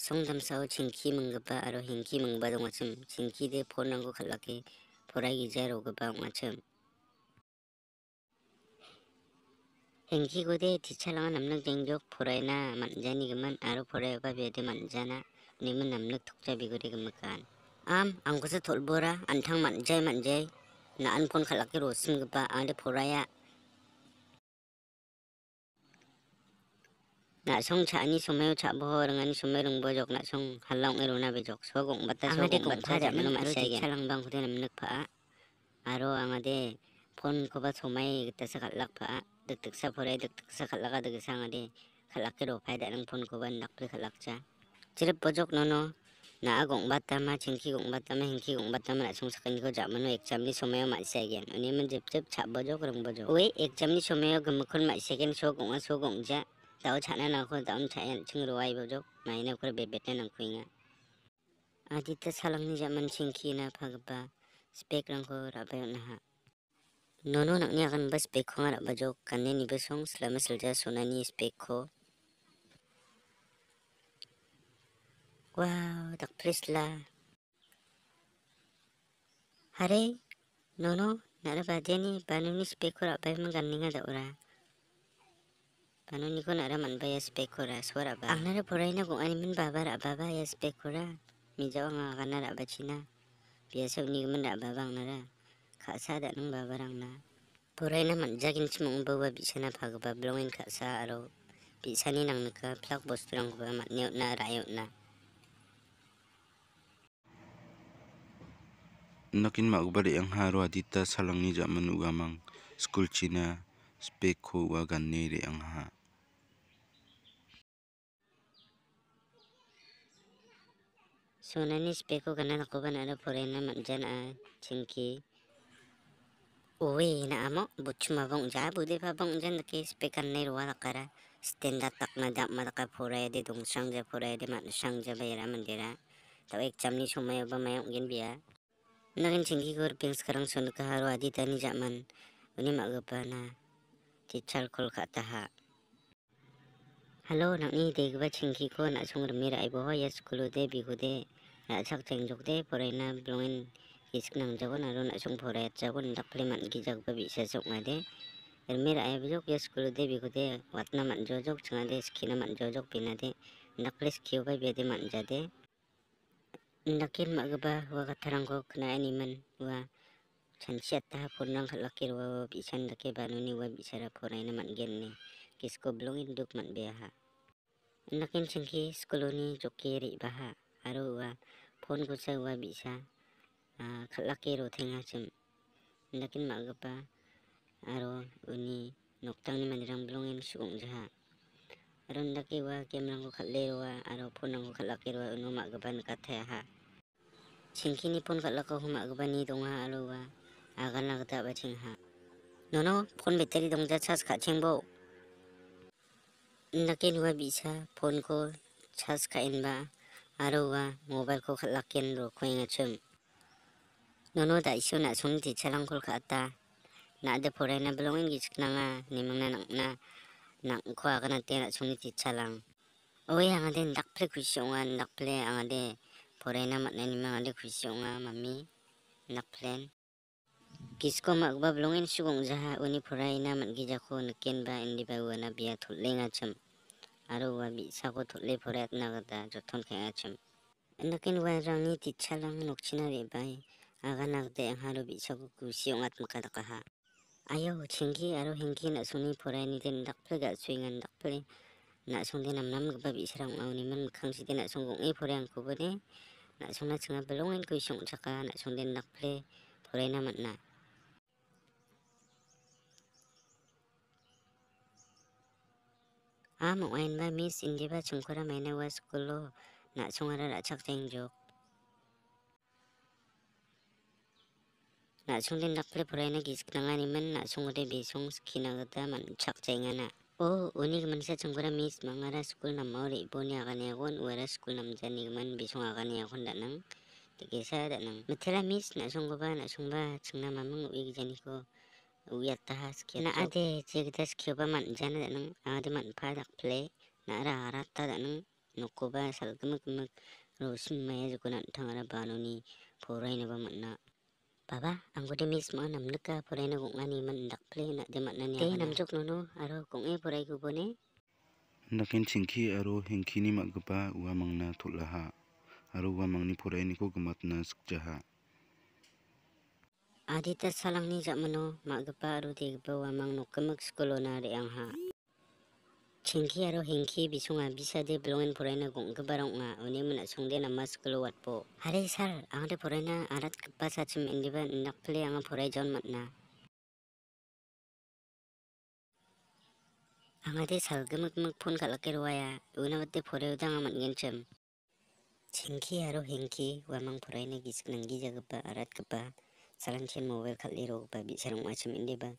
송담사우 징키 문급바 아로 흰키 문바 동화첨 징키대 보난고 갈라케 보라기 제로급바 그 동화첨 흰키고대 디찰랑한 남력 쟁족 보라이나 만자니 그만 아로 보라이바 베드 만자나 님은 남력 독자비구리 금막간 암 안고서 돌보라 안탕 만자이 만자이 나안폰 갈라케 로슴급바 그 아데 보라야 น่าชงชานี่ชมเมลชาบ่หรืงันนี่ชมเมลุงบ่จกน่าชงฮัลลังเอรุนาบิจกสวกงบัตตาสกุงบัตตาจามันมาเสีแกันชลังบังคุเทนมันนึกผ้าอารออามาเดพนคบัตชมเมลตัสักหลักผ้าดึกตึกสะพอได้ดึกตึกสักหลักก็ดึกสังอันเดขลักเกโรไปได้ลังพนคบัตนักเลขลักจ้าจิรบ่จกนนน่ากุงบัตตามาชิงคีกุงบัตตามาหิงคีกุงบัตตามาชงสกันก็จามันว่เอกจำนี่ชมเมลมาใส่แกันอันนี้มันจับจับชาบ่จกรือบ่จกโอ้ยเอกจำนี้ชมเมกับมุขคนมาเสียกันโงอ่ะโชกงจ้า दाउ छाने नाखो दाम छायन छिंग रोवाई बजो मायने कर बेबेटे नंखुइंगा आदित्य सालंगनि जामन सिंखिना फगबा स्पेक रंगो राबे नहा नोनो नंगनि आगन बस स्पेक खो राबजो कन्ने निबे सोंग स्लम सलजा सोनानि स्पेक खो वाव तक प्रिस्ला हरे नोनो नरबा देनी बानुनि स्पेक खो राबे मंगनिंगा दौरा kanuni kuna ra manba ya spekura suara ba ang nara purai na kung animin baba ra baba ya spekura mijaw nga kana ra bachina biasa ni man ra baba ang nara kaksa da nung baba rang na man na manjakin chimong bawa bisana pagba blongin kaksa aro bisani nang naka plak bostu rang mat matniot na rayot na nakin magbari ang harwa dita salang ni jaman ugamang school china speko wagan nere ang ha सोनानि सिफेखौ गानना ana नानो फरेना na Chinki Uwi na amo, butchuma bong bu di pa bong jan ke spekan nei ruwa kara stand up tak na dap de dong sang ja purai di mat sang ja bayra mandira ta ek cham ni sumaya ba mayong gen bia nagen chingi gor ping sekarang sun ka haru adi tani zaman uni ma gapa na chal kol ta ha halo nak ni de gba chingi ko na sungur mira ai bo ya skulu de bi sak teng jok te pore na blongin isk nang jago na ron asung pore at jago na dakle man gi jag ba bi se sok ma de er mer ay bi jok yes kulu de bi ko de wat na man jo jok chana de ski na man jo jok pina de dakle ski ba bi de man ja de ndakin ma ga ba wa ka tarang ko kna ani man wa chan siat ta pon nang lakir wa bi chan dake ba nu ni wa bi sara pore na man gen ne kisko blongin duk man be ha ndakin chingki skuloni jokiri ba ha aru wa kon sa wa bisa ah, kalaki roteng hachim lakin ma gapa aro uni noktang ni manirang blong en shugong jaha aro ndaki wa kiam lang ko kalai wa aro pon lang ko kalaki roa uno ma gapa nakata yaha chingki ni pon kalako ma gapa ni dong ha aro wa agan na gata ba ching ha nono pon beteri dong ja chas ka ching bo ndakin wa bisa pon ko chas ka Enba. ba aruwa mobile ko khalak ken ro khoinga chum nono da isu na somdi chalang kol kha ta na de pore na belongin gi chkna nga nimang na na na ko aga na te na somdi ti chalang oi anga de dak ple khusi nga dak ple anga de pore na mat na nimang anga de khusi nga mami nak plan किसको मकबब लोंगेन सुगुंग जाहा उनि फरायना मनगिजाखौ नकेनबा इन्दिबावना बिया थुल्लेङा छम aruwa bi sako tutle pore akna gata jothon khe achum endakin wa rangi tichalang nokchina re bai aga nagde haru bi sako kusi ongat makata kaha ayo chingi aro hingi na suni pore ni den dakple ga swingan dakple na sungde namnam gba bi sarang awni man khangsi de na sungung e pore ang kubode na sungna chinga belongen kusi ong chaka na sungde dakple pore na matna ᱟᱢ ᱣᱟᱭᱱ ᱵᱟ ᱢᱤᱥ ᱤᱱᱡᱮᱵᱟ ᱪᱷᱩᱝᱠᱚᱨᱟ ᱢᱟᱭᱱᱟ ᱣᱟᱥ ᱠᱚᱞᱚ ᱱᱟ ᱥᱚᱝᱟᱨᱟ ᱨᱟᱪᱷᱟᱠ ᱛᱮᱝ ᱡᱚᱠ 나 송된 낙플에 보라이나 기스크랑아니면 나 송고대 미송 스키나가다 만착 자잉하나 오 오니그만 세 정거라 미스 망아라 스쿨 남마오리 이보니 아가네곤 우에라 스쿨 남자니그만 미송 아가네곤 다낭 되게 사야 다낭 메테라 미스 나 송고바 나 송바 증남하면 위기자니고 ويتهاسكي أنا na تيك داس كيوبا من جانا دنم عادي من فادق بلاي نارا عرات تدنم arata سلقمك مك nukuba ميز كنا تانغرا بانوني فورين بمنا Baba, ang gudi mismo nam luka purai na kung ani man dakple na di man nanya. Tay nam jok nono aro kung e purai kubone. Nakin singki aro hengkini magpa uamang na tulaha. Aro uamang ni ni ko na adita ah, gepa japmano maggipa aro degipa uamangno gimik skulona re·angha chengki aro hengki bisonga de bilongen porena gonggiba ong·a une minasongde nama skulo watpo sal ang angde porena aratgipa sachim indiba indakpile anga poraijon matna angade salgimikmik phone kalake ruwaya unabate poreudanga matgenchim chengki aro hengki nanggi poraina gisik arat gepa. salan che mobile khali ro pa bi sarang ma chum inde ba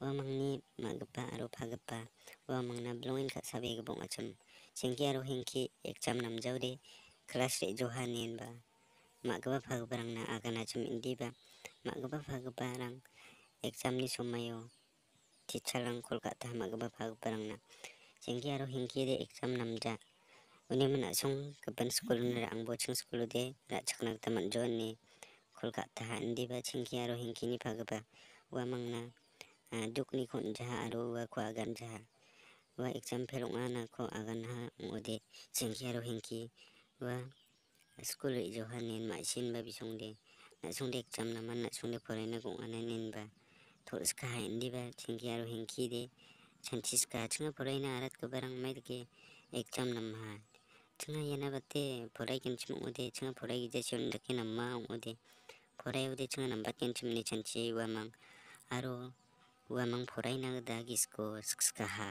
wa mang ni ma gpa aro pha gpa wa mang na bloin kha sabe ga bong achum chengki aro hingki ekcham nam jau de class re joha nen ba ma gpa pha gpa rang na aga na chum inde ba ma gpa pha gpa rang ekcham ni somayo tichalang kolkata ma gpa pha gpa rang na chengki aro hingki de ekcham nam ja उन्हें मना सोंग कपन स्कूल ने रंग बोचंग स्कूल दे राजकनक तमन जोन ने kolkata handiba chinki g aro hinkini g pagaba wa mangna dukni kon jaha aro wa ko agan jaha wa exam p e l o n g ana ko agan ha ngode chinki g aro hinki g wa s k u o o l ri jo hanen ma sin h ba bisong de na sung de exam na man na sung de pore na gong ana nen ba thols ka hindi ba chinki g aro hinki g de chanchis ka chinga pore na arat ko barang mai de exam nam ha chinga yana bate pore kim chim ngode chinga pore gi je chim de ke nam a n o d e फरायबोदैजों बाकिनसिमनि सानसे उवामां आरो उवामां फरायनांगौ दा गिसखौ सिखा